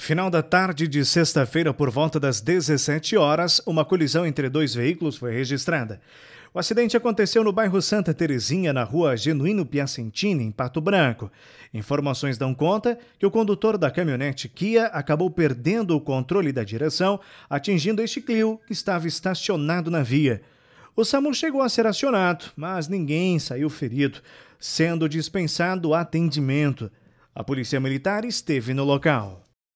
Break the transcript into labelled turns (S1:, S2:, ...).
S1: Final da tarde de sexta-feira, por volta das 17 horas, uma colisão entre dois veículos foi registrada. O acidente aconteceu no bairro Santa Terezinha, na rua Genuíno Piacentini, em Pato Branco. Informações dão conta que o condutor da caminhonete Kia acabou perdendo o controle da direção, atingindo este Clio, que estava estacionado na via. O SAMU chegou a ser acionado, mas ninguém saiu ferido, sendo dispensado atendimento. A Polícia Militar esteve no local.